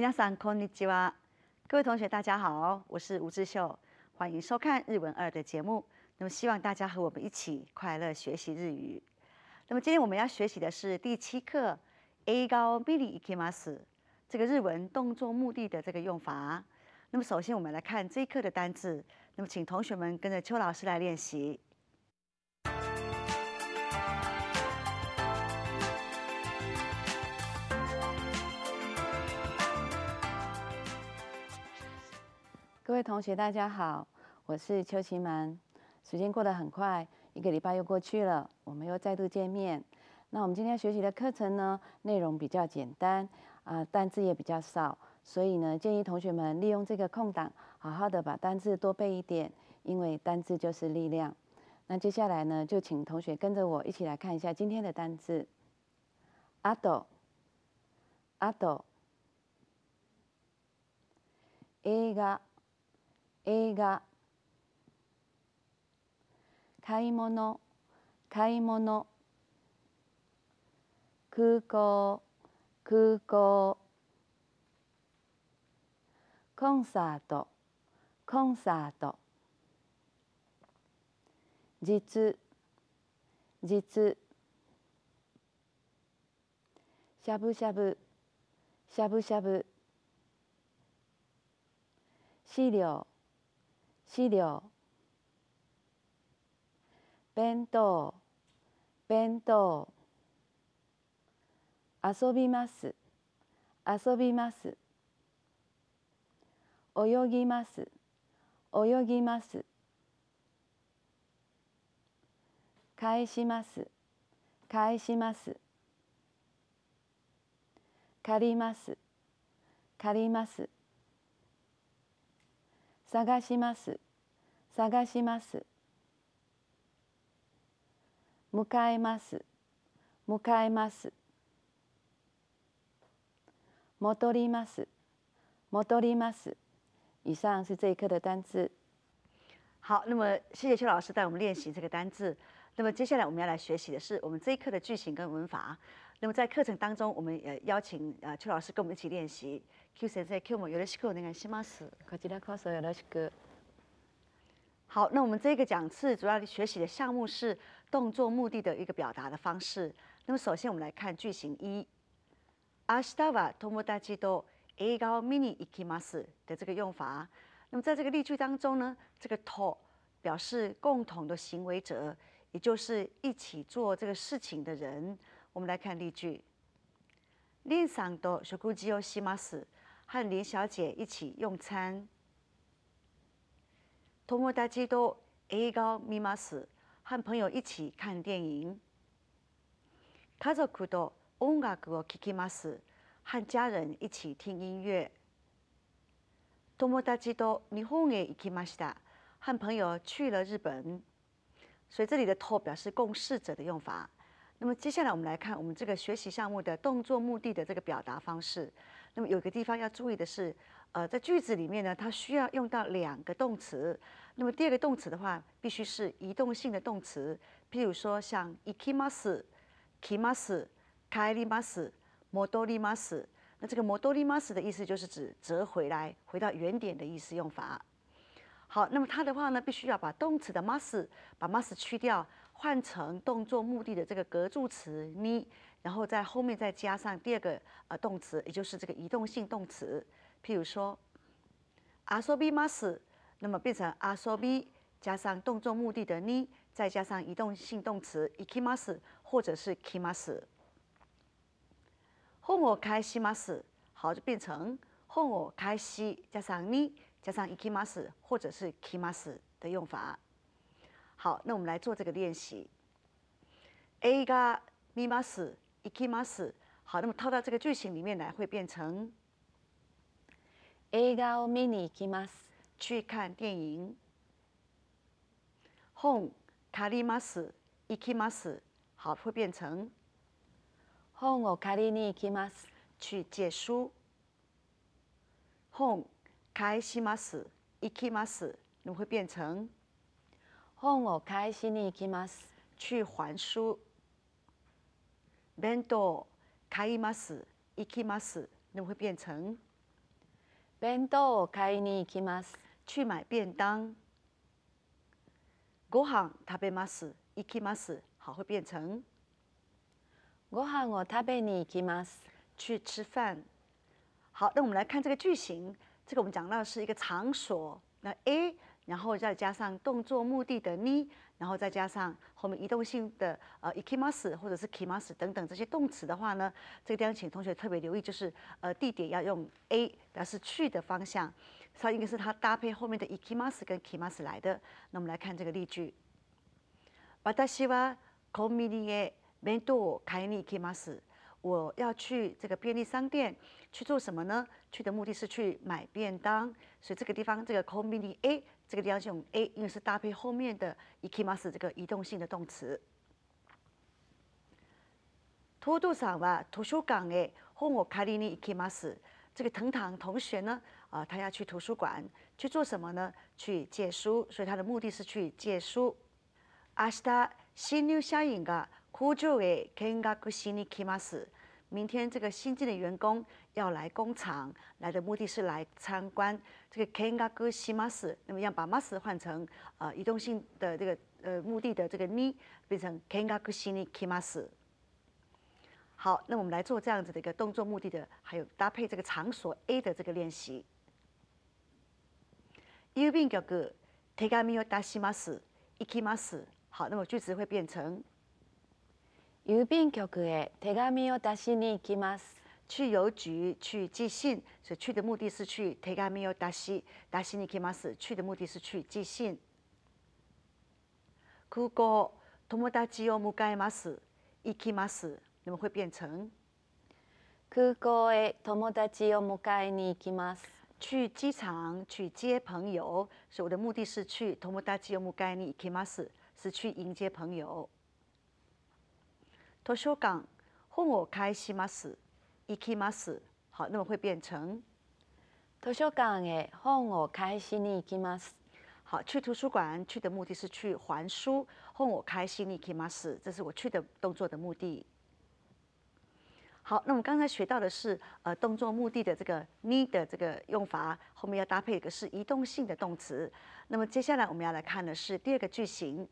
皆さんこんにちは。各位同学，大家好，我是吴志秀，欢迎收看日文二的节目。那么希望大家和我们一起快乐学习日语。那么今天我们要学习的是第七课 A 高 B i n i 伊 Kimas 这个日文动作目的的这个用法。那么首先我们来看这一课的单字。那么请同学们跟着邱老师来练习。各位同学，大家好，我是邱琪曼。时间过得很快，一个礼拜又过去了，我们又再度见面。那我们今天学习的课程呢，内容比较简单啊，单字也比较少，所以呢，建议同学们利用这个空档，好好的把单字多背一点，因为单字就是力量。那接下来呢，就请同学跟着我一起来看一下今天的单字。阿斗，阿斗映画。映画買い物買い物空港空港コンサートコンサート実実しゃぶしゃぶしゃぶしゃぶ資料資料弁当弁当遊びます遊びます泳ぎます泳ぎます返します返します借ります借ります探します探します迎えます迎えます戻ります戻ります以上是这一课的单字。好，那么谢谢邱老师带我们练习这个单字。那么接下来我们要来学习的是我们这一课的句型跟文法。那么在课程当中，我们也邀请呃邱老师跟我们一起练习。好，那我们这个讲次主要学习的项目是动作目的的一个表达的方式。那么首先我们来看句型一，アスタバトモダキドエガオミニイキマス的这个用法。那么在这个例句当中呢，这个ト表示共同的行为者，也就是一起做这个事情的人。我们来看例句。恋山都食ご飯します，和林小姐一起用餐。友達と映画を見ます，和朋友一起看电影。家族と音楽を聴きます，和家人一起听音乐。友達と日本へ行きました，和朋友去了日本。所以这里的と表示共事者的用法。那么接下来我们来看我们这个学习项目的动作目的的这个表达方式。那么有个地方要注意的是，呃，在句子里面呢，它需要用到两个动词。那么第二个动词的话，必须是移动性的动词，譬如说像 ikimas、kimas、kaimimas、m o d o r i m a s 那这个 m o d o r i m a s 的意思就是指折回来、回到原点的意思用法。好，那么它的话呢，必须要把动词的 mas 把 mas 去掉。换成动作目的的这个格助词呢，然后在后面再加上第二个呃动词，也就是这个移动性动词。譬如说，あそびます，那么变成あそび加上动作目的的呢，再加上移动性动词行くます或者是来ます。ほんをかえします，好就变成 o んを开え加上呢，加上行くます或者是来ます的用法。好，那我们来做这个练习。映画を見ます、行きます。好，那么套到这个句型里面来，会变成映画を見に行きます，去看电影。本を借ります、行きます。好，会变成本を借りに行きます，去借书。本を貸します、行きます。你会变成。本を返しに行きます。去还书。弁当を買います。行きます。那会变成。弁当を買いに行きます。去买便当。ご飯を食べます。行きます。好，会变成。ご飯を食べに行きます。去吃饭。好，那我们来看这个句型。这个我们讲到是一个场所。那 A。然后再加上动作目的的呢，然后再加上后面移动性的呃 i k i m a s 或者是 k i m a s 等等这些动词的话呢，这个地方请同学特别留意，就是呃地点要用 a 表示去的方向，它应该是它搭配后面的 i k i m a s 跟 k i m a s 来的。那我们来看这个例句，私はコンビニ A メド開にきます。我要去这个便利商店去做什么呢？去的目的是去买便当，所以这个地方这个 o m i n i A 这个地方是用 A，因为是搭配后面的 ikimas 这个移动性的动词。图书馆吧，图书馆诶，帮我开离呢 ikimas。这个藤堂同学呢，啊，他要去图书馆，去做什么呢？去借书。所以他的目的是去借书。明日新留下影个课就诶，见个个新哩 ikimas。明天这个新进的员工。要来工厂来的目的是来参观这个 kengagusimas，那么要把 mas 换成啊移动性的这个呃目的的这个 ni 变成 kengagusini kimas。好，那我们来做这样子的一个动作目的的，还有搭配这个场所 a 的这个练习。邮便局、手写信、打信、mas、ikimas。好，那么句子会变成邮便局へ手紙を出しに行きます。去邮局去寄信，所以去的目的是去。テガミを出し、出しにきます。去的目的是去寄信。空港友を迎えます、行きます。那么会变成空港へ友を迎えに行きます。去机场去接朋友，所以我的目的是去。友を迎えに行きます，是去迎接朋友。図書館本を返します。きます。好，那么会变成图书馆的。ほんを返しにきます。好，去图书馆，去的目的是去还书。ほんを返しにきます。这是我去的动作的目的。好，那么刚才学到的是呃动作目的的这个呢的这个用法，后面要搭配一个是移动性的动词。那么接下来我们要来看的是第二个句型。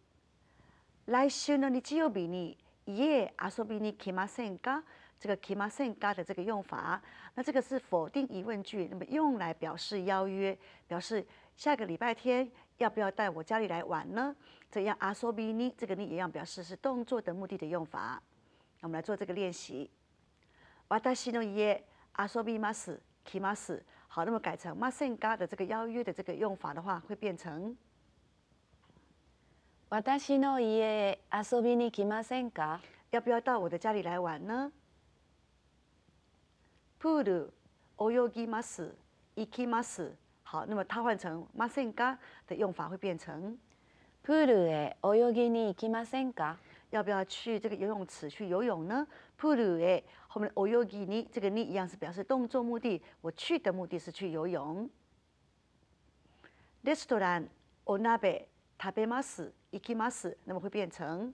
来週の日曜日に家で遊びに来ませんか？这个キマセン a 的这个用法，那这个是否定疑问句，那么用来表示邀约，表示下个礼拜天要不要到我家里来玩呢？这样遊びに这个你也要表示是动作的目的的用法。我们来做这个练习。私の家遊びます、キマます。好，那么改成マセンか的这个邀约的这个用法的话，会变成私の家遊びにキマセンか。要不要到我的家里来玩呢？プール泳ぎます行きます好那么它换成ませんか的用法会变成プールへ泳ぎに行きませんか要不要去这个游泳池去游泳呢？プールへ后面泳ぎに这个に一样是表示动作目的，我去的目的是去游泳。レストランお鍋食べます行きます那么会变成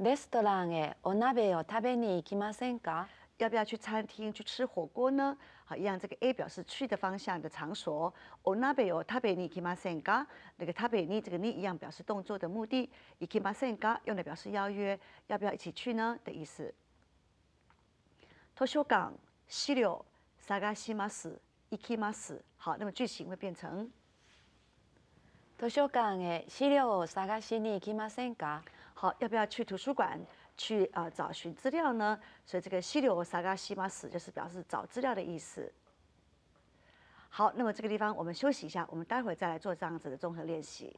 レストランへお鍋を食べに行きませんか？要不要去餐厅去吃火锅呢？好，一样这个 A 表示去的方向的场所。哦，那边有，那边你去嘛？先噶，那个那边你这个你一样表示动作的目的。一起去嘛？先噶，用来表示邀约，要不要一起去呢的意思？图书馆，西六，萨加西马斯，一起去嘛？斯，好，那么句型会变成。图书馆诶，西六，萨加西尼，去嘛？先噶，好，要不要去图书馆？去啊找寻资料呢，所以这个“西流沙嘎西玛斯就是表示找资料的意思。好，那么这个地方我们休息一下，我们待会再来做这样子的综合练习。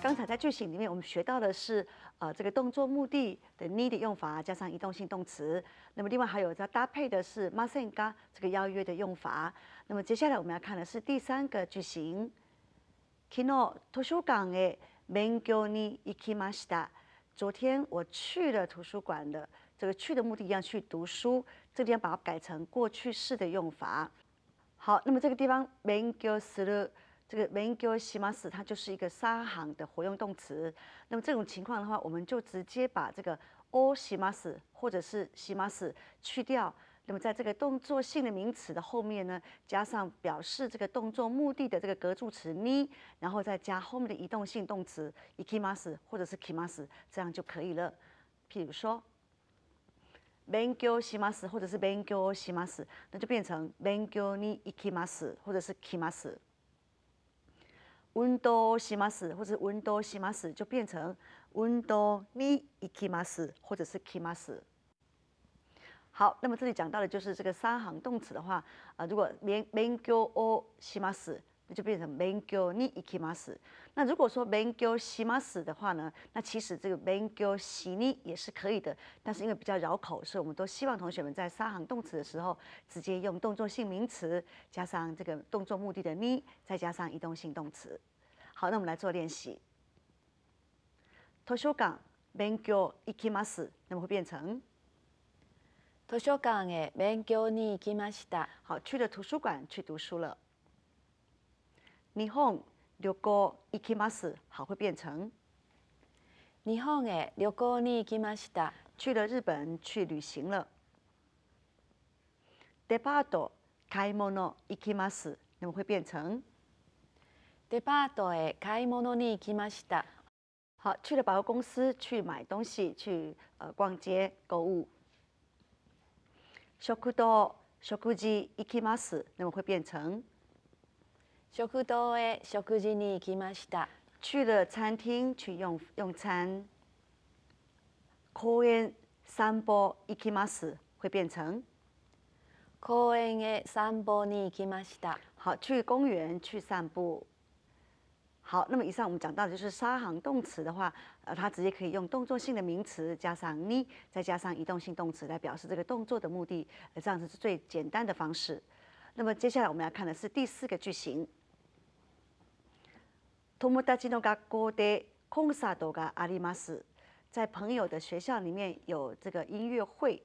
刚才在句型里面，我们学到的是，呃，这个动作目的的 need 用法，加上移动性动词。那么另外还有它搭配的是 m a s e n g a 这个邀约的用法。那么接下来我们要看的是第三个句型。kino 昨日图书馆的勉強に行きました。昨天我去了图书馆的，这个去的目的一样去读书，这个地方把它改成过去式的用法。好，那么这个地方 m 勉強する。这个“べん s ょう m a s 它就是一个三行的活用动词。那么这种情况的话，我们就直接把这个“を m a s 或者是“ s m a s 去掉。那么在这个动作性的名词的后面呢，加上表示这个动作目的的这个格助词“呢，然后再加后面的移动性动词“ i m a s 或者是“ m a s 这样就可以了。譬如说，“べんきょうします”或者是“べんきょうします”，那就变成“べんきょうに行きます”或者是“きます”。window 西马斯或者 window 西马斯就变成 window ni 伊西马斯或者是西马斯。好，那么这里讲到的就是这个三行动词的话，啊，如果 mango 西马斯。就变成 m a n g o ni ikimas”。那如果说 m a n g o shimas” 的话呢？那其实这个 m a n g o shi ni” 也是可以的，但是因为比较绕口，所以我们都希望同学们在三行动词的时候，直接用动作性名词加上这个动作目的的 “ni”，再加上移动性动词。好，那我们来做练习。图书馆 m a n g o ikimas”，那么会变成“囗书馆诶，mengyo ni k i m a s h t a 好，去了图书馆去读书了。日本，旅游，去吗？好，会变成。日本へ旅行に行きました。去了日本，去旅行了。デパート買い物行きます。那么会变成。デパートへ買い物に行きました。好，去了百货公司，去买东西，去呃逛街购物。食堂食事行きます。那么会变成。食堂へ食事に行きました。去了餐厅去用用餐。公園散歩行きます。会变成。公園へ散歩に行きました。好，去公园去散步。好，那么以上我们讲到的就是沙行动词的话，呃，它直接可以用动作性的名词加上你，再加上移动性动词来表示这个动作的目的，呃，这样子是最简单的方式。那么接下来我们来看的是第四个句型。托達の学校でコ的サ萨多が阿里玛斯，在朋友的学校里面有这个音乐会。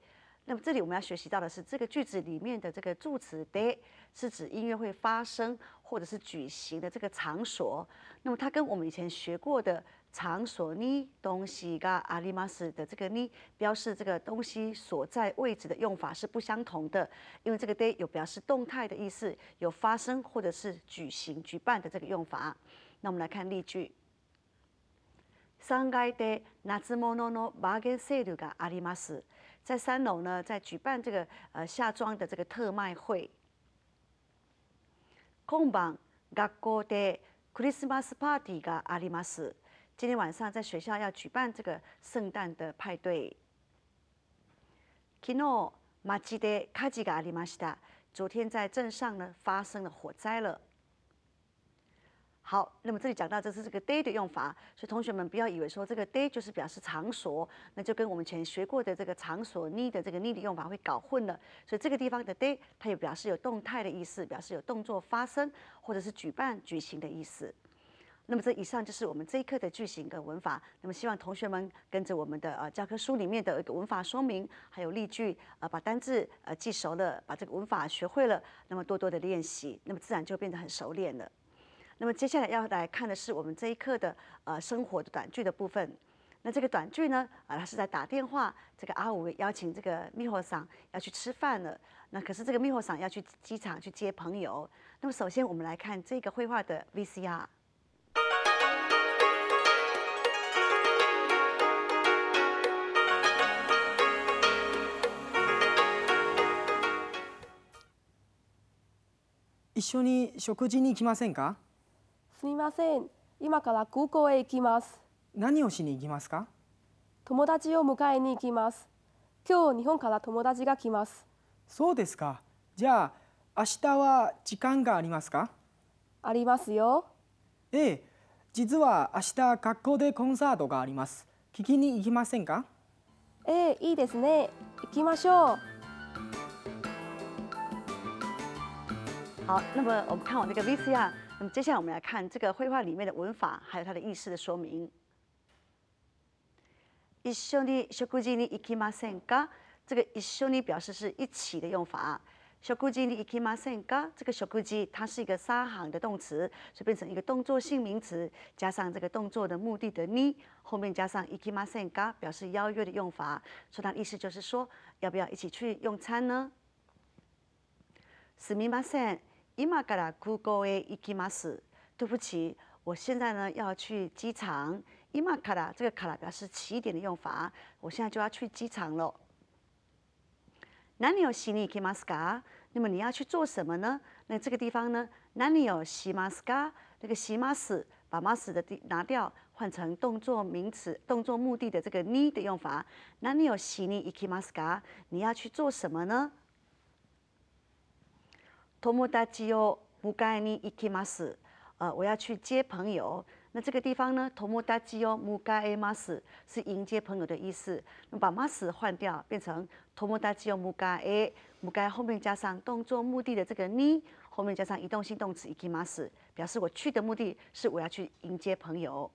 那么，这里我们要学习到的是，这个句子里面的这个助词 “de” 是指音乐会发生或者是举行的这个场所。那么，它跟我们以前学过的“场所呢”、“东西嘎阿里玛斯”的这个“呢”表示这个东西所在位置的用法是不相同的，因为这个 “de” 有表示动态的意思，有发生或者是举行、举办的这个用法。那我们来看例句。三階で夏モのバーゲンセールがあります。在三楼呢，在举办这个呃夏装的这个特卖会。こん学校でクリスマスパーティーがあります。今天晚上在学校要举办这个圣诞的派对。昨日マで火事がありました。昨天在镇上呢，发生了火灾了。好，那么这里讲到这是这个 day 的用法，所以同学们不要以为说这个 day 就是表示场所，那就跟我们前学过的这个场所 n e e 的这个 n e d 的用法会搞混了。所以这个地方的 day 它也表示有动态的意思，表示有动作发生或者是举办、举行的意思。那么这以上就是我们这一课的句型跟文法。那么希望同学们跟着我们的呃教科书里面的一个文法说明，还有例句，呃把单字呃记熟了，把这个文法学会了，那么多多的练习，那么自然就变得很熟练了。那么接下来要来看的是我们这一课的呃生活的短剧的部分。那这个短剧呢，啊，他是在打电话，这个阿五邀请这个密火商要去吃饭了。那可是这个密火商要去机场去接朋友。那么首先我们来看这个绘画的 VCR。一緒に食事に行きませんか？すみません。今から空港へ行きます。何をしに行きますか友達を迎えに行きます。今日日本から友達が来ます。そうですか。じゃあ明日は時間がありますかありますよ。ええ、実は明日学校でコンサートがあります。聞きに行きませんかええ、いいですね。行きましょう。好，那么我们看我这个 VCR。那么接下来我们来看这个绘画里面的文法，还有它的意思的说明。一緒に食う時に一緒に表示是一起的用法。食う時に一緒に这个食う時它是一个三行的动词，所以变成一个动作性名词，加上这个动作的目的的你，后面加上一緒に表示邀约的用法，所以它的意思就是说，要不要一起去用餐呢？すみません。今まから Google へ行きます。对不起，我现在呢要去机场。今まから这个“から”表示起点的用法，我现在就要去机场了。何に有しに行きますか？那么你要去做什么呢？那这个地方呢？何に有しますか？那个“します”把“ます”的地拿掉，换成动作名词、动作目的的这个“ ni 的用法。何に有 i に行きますか？你要去做什么呢？托モダキオムガエにイキマス，呃，我要去接朋友。那这个地方呢，托モダキオムガエマス是迎接朋友的意思。那么把マス换掉，变成托モダキオムガエ。ムガ后面加上动作目的的这个に，后面加上移动性动词イキマス，表示我去的目的是我要去迎接朋友。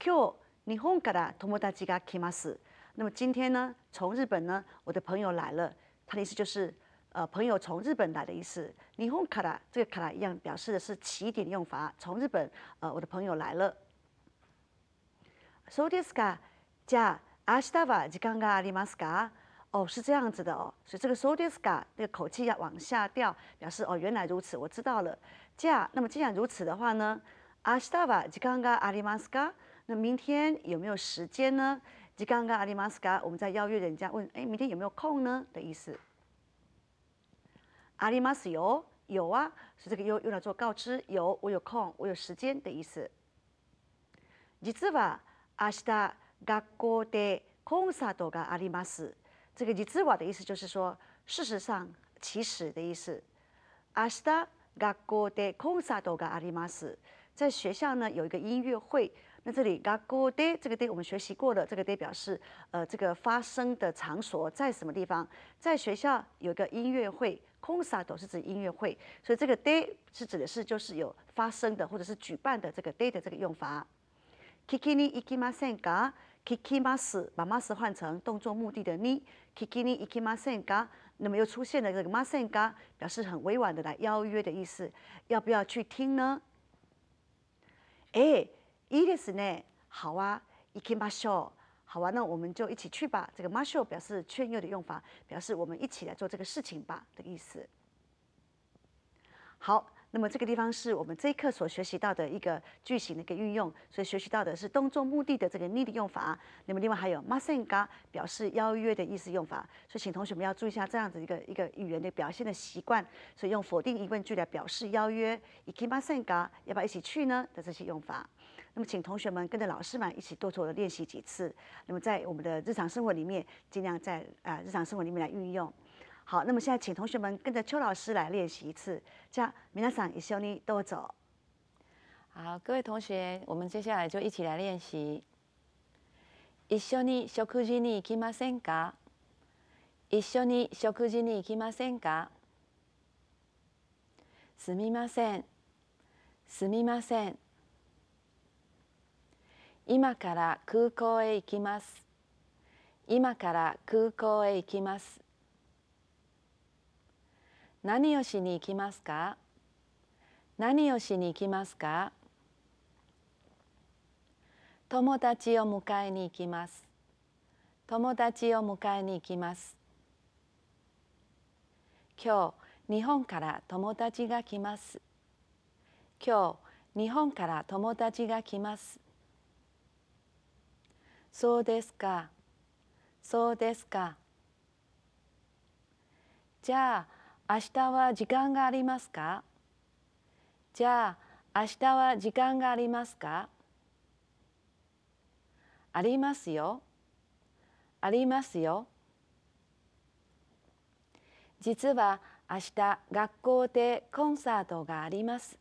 今日日本からトモダキが来ます。那么今天呢，从日本呢，我的朋友来了。他的意思就是。呃，朋友从日本来的意思。ニホ卡拉这个卡拉一样表示的是起点用法。从日本，呃，我的朋友来了。そうですか。じゃあ明日は時間がありますか？哦，是这样子的哦。所以这个 so そうですか，那个口气要往下掉，表示哦，原来如此，我知道了。这样，那么既然如此的话呢？明日は時間がありますか？那明天有没有时间呢？時間がありますか？我们在邀约人家问，哎，明天有没有空呢？的意思。ありますよ，有啊，以这个“有”用来做告知，有我有空，我有时间的意思。実は明日学校でコンサートがあります。这个“実は”的意思就是说，事实上、其实的意思。明日学校でコンサートがあります。在学校呢，有一个音乐会。那这里がここで这个で我们学习过的这个 d day 表示，呃，这个发生的场所在什么地方？在学校有个音乐会。空撒ド是指音乐会，所以这个 d day 是指的是就是有发生的或者是举办的这个 d day 的这个用法。ききにいきませんか？ききます把 mas 换成动作目的的呢？k i m a s e n ga，那么又出现了这个 masen ga，表示很委婉的来邀约的意思，要不要去听呢？哎。いですね。好啊，行きま s ょう。好啊，那我们就一起去吧。这个 s h o l 表示劝诱的用法，表示我们一起来做这个事情吧的意思。好，那么这个地方是我们这一课所学习到的一个句型的一个运用。所以学习到的是动作目的的这个 “need” 用法。那么另外还有 “masenga” 表示邀约的意思用法。所以请同学们要注意一下这样子一个一个语言的表现的习惯。所以用否定疑问句来表示邀约 i きません s e n 要不要一起去呢？的这些用法。那么，请同学们跟着老师们一起多做练习几次。那么，在我们的日常生活里面，尽量在啊日常生活里面来运用。好，那么现在请同学们跟着邱老师来练习一次，这样米さん一緒に多走。好，各位同学，我们接下来就一起来练习，“一緒に食事に行きませんか？一緒に食事に行きませんか？すみません。すみません。”今から空港へ行きます今から空港へ行きます何をしに行きますか何をしに行きますか友達を迎えに行きます友達を迎えに行きます今日日本から友達が来ます今日日本から友達が来ますそうですかそうですかじゃあ明日は時間がありますかじゃあ明日は時間がありますかありますよありますよ実は明日学校でコンサートがあります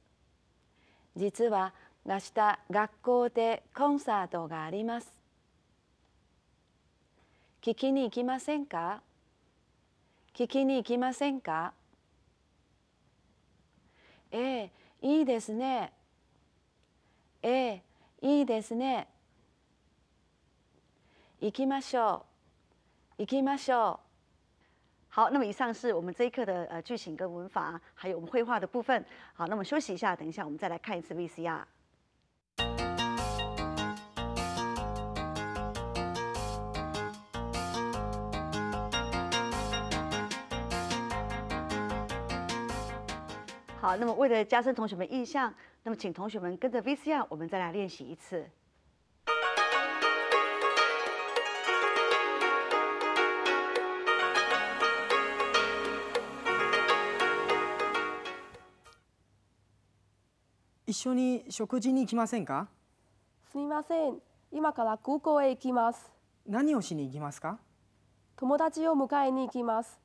実は明日学校でコンサートがあります聞きに行きませんか聞きに行きませんかええ、いいですね。ええ、いいですね。行きましょう。行きましょう。好，那么以上是我们这一课的呃句型跟文法，还有我们绘画的部分。好，那我们休息一下，等一下我们再来看一次 VCR。好，那么为了加深同学们印象，那么请同学们跟着 VCR，我们再来练习一次。一緒に食事に行きませんかすみません今から空港へ行きます何をしに行きますか友達を迎えに行きます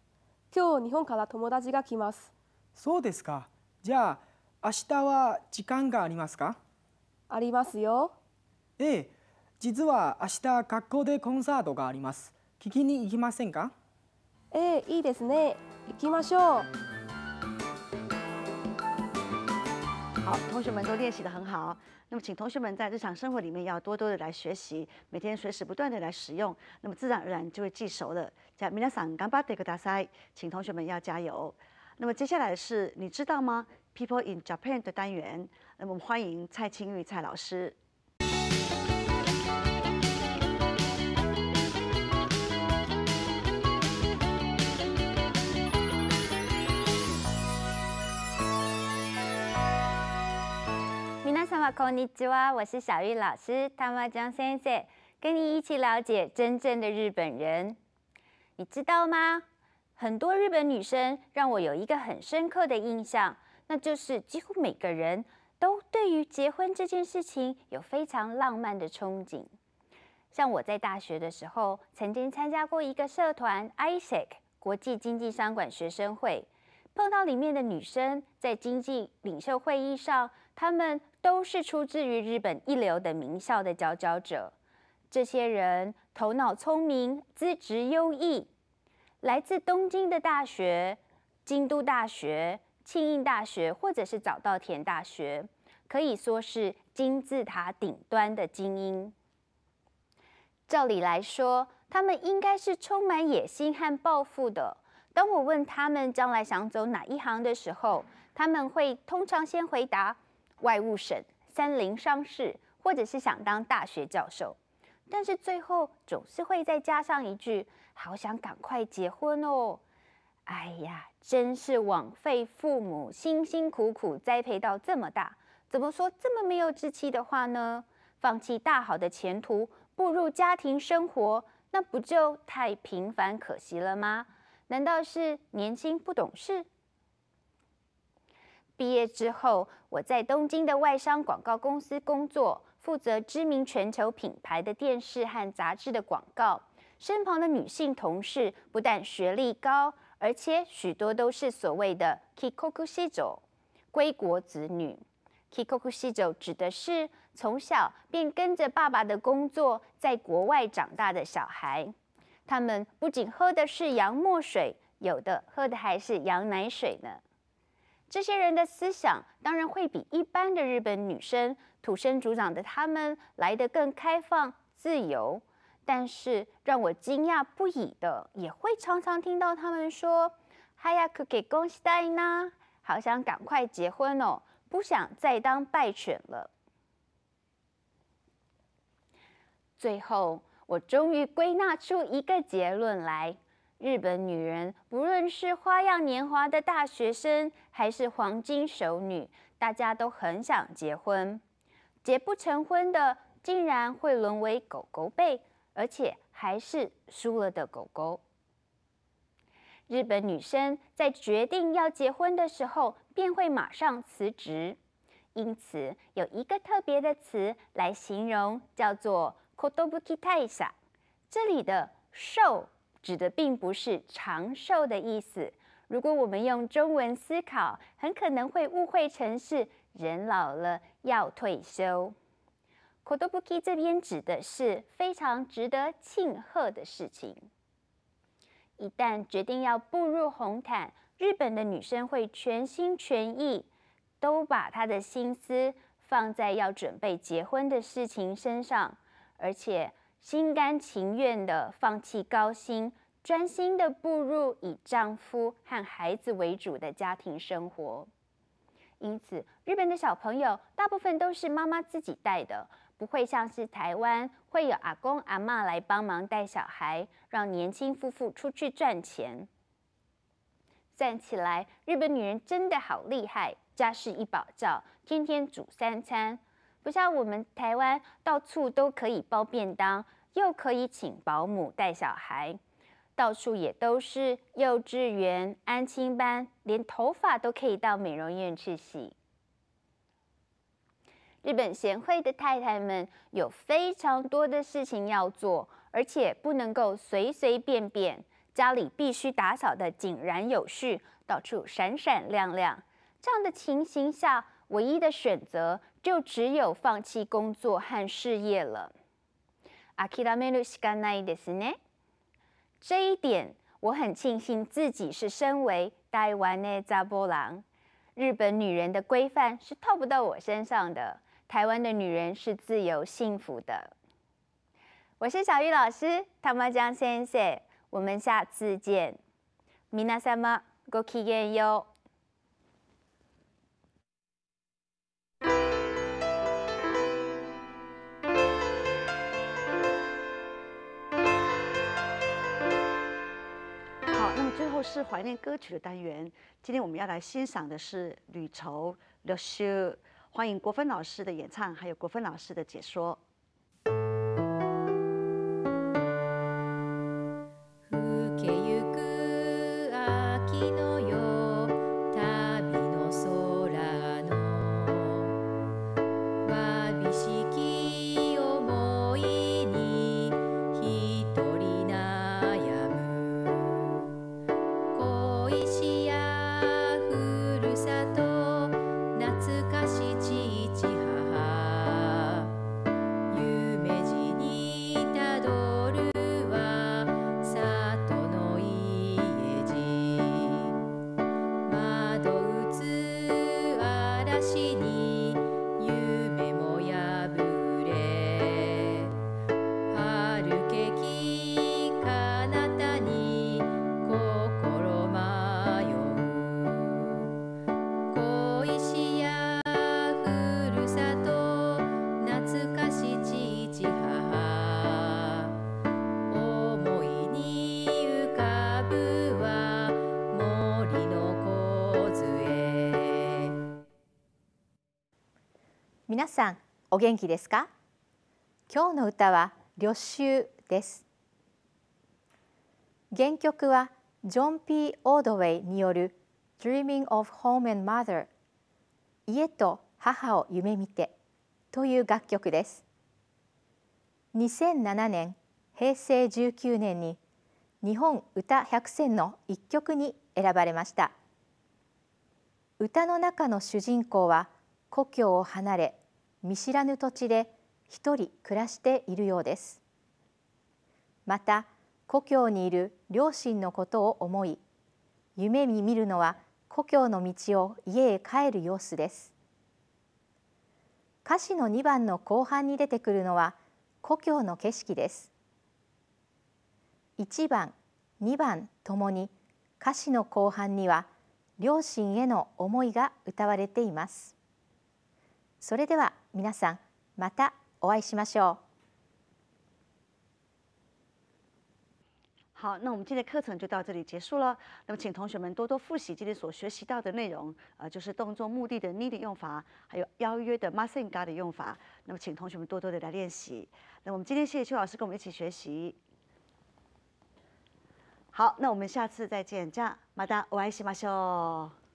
今日日本から友達が来ますそうですかじゃあ明日は時間がありますかありますよ。ええ、実は明日学校でコンサートがあります。聞きに行きませんかええ、いいですね。行きましょう。好，同学们都练习的很好。那么，请同学们在日常生活里面要多多的来学习，每天随时不断的来使用，那么自然而然就会记熟了。じゃ皆さん頑張ってください。请同学们要加油。那么接下来是，你知道吗？People in Japan 的单元，那么欢迎蔡清玉蔡老师。皆様こんにちは，我是小玉老师，田麻江先生，跟你一起了解真正的日本人。你知道吗？很多日本女生让我有一个很深刻的印象，那就是几乎每个人都对于结婚这件事情有非常浪漫的憧憬。像我在大学的时候，曾经参加过一个社团 ——ISEC 国际经济商管学生会，碰到里面的女生，在经济领袖会议上，她们都是出自于日本一流的名校的佼佼者。这些人头脑聪明，资质优异。来自东京的大学、京都大学、庆应大学，或者是早稻田大学，可以说是金字塔顶端的精英。照理来说，他们应该是充满野心和抱负的。当我问他们将来想走哪一行的时候，他们会通常先回答外务省、三菱商事，或者是想当大学教授。但是最后总是会再加上一句。好想赶快结婚哦！哎呀，真是枉费父母辛辛苦苦栽培到这么大，怎么说这么没有志气的话呢？放弃大好的前途，步入家庭生活，那不就太平凡可惜了吗？难道是年轻不懂事？毕业之后，我在东京的外商广告公司工作，负责知名全球品牌的电视和杂志的广告。身旁的女性同事不但学历高，而且许多都是所谓的 “kikoku shijo” 归国子女。“kikoku shijo” 指的是从小便跟着爸爸的工作在国外长大的小孩。他们不仅喝的是洋墨水，有的喝的还是羊奶水呢。这些人的思想当然会比一般的日本女生、土生土长的他们来得更开放、自由。但是让我惊讶不已的，也会常常听到他们说：“哈呀，可给恭喜大呢，好想赶快结婚哦，不想再当败犬了。”最后，我终于归纳出一个结论来：日本女人，不论是花样年华的大学生，还是黄金熟女，大家都很想结婚，结不成婚的，竟然会沦为狗狗辈。而且还是输了的狗狗。日本女生在决定要结婚的时候，便会马上辞职。因此，有一个特别的词来形容，叫做 “kotobuki t a i s a 这里的“寿”指的并不是长寿的意思。如果我们用中文思考，很可能会误会成是人老了要退休。Kodobuki 这边指的是非常值得庆贺的事情。一旦决定要步入红毯，日本的女生会全心全意都把她的心思放在要准备结婚的事情身上，而且心甘情愿的放弃高薪，专心的步入以丈夫和孩子为主的家庭生活。因此，日本的小朋友大部分都是妈妈自己带的。不会像是台湾会有阿公阿妈来帮忙带小孩，让年轻夫妇出去赚钱。算起来，日本女人真的好厉害，家事一保照，天天煮三餐，不像我们台湾到处都可以包便当，又可以请保姆带小孩，到处也都是幼稚园、安亲班，连头发都可以到美容院去洗。日本贤惠的太太们有非常多的事情要做，而且不能够随随便便，家里必须打扫的井然有序，到处闪闪亮亮。这样的情形下，唯一的选择就只有放弃工作和事业了。阿基拉梅鲁西甘奈的意思呢？这一点我很庆幸自己是身为台湾的扎波郎，日本女人的规范是套不到我身上的。台湾的女人是自由幸福的。我是小玉老师，汤玛江先生，我们下次见。みなさまごきげんよう。好，那么最后是怀念歌曲的单元。今天我们要来欣赏的是《旅愁》。l c h u 欢迎国芬老师的演唱，还有国芬老师的解说。皆さんお元気ですか今日の歌は旅愁です原曲はジョン・ P・ オードウェイによる Dreaming of Home and Mother 家と母を夢見てという楽曲です2007年平成19年に日本歌百選の一曲に選ばれました歌の中の主人公は故郷を離れ見知らぬ土地で一人暮らしているようですまた故郷にいる両親のことを思い夢に見るのは故郷の道を家へ帰る様子です歌詞の2番の後半に出てくるのは故郷の景色です1番2番ともに歌詞の後半には両親への思いが歌われていますそれでは皆さん、またお会いしましょう。好，那我们今天的课程就到这里结束了。那么，请同学们多多复习今天所学习到的内容，呃，就是动作目的的 need 用法，还有邀约的 masenga 的用法。那么，请同学们多多的来练习。那我们今天谢谢邱老师跟我们一起学习。好，那我们下次再见。じゃ、またお会いしましょう。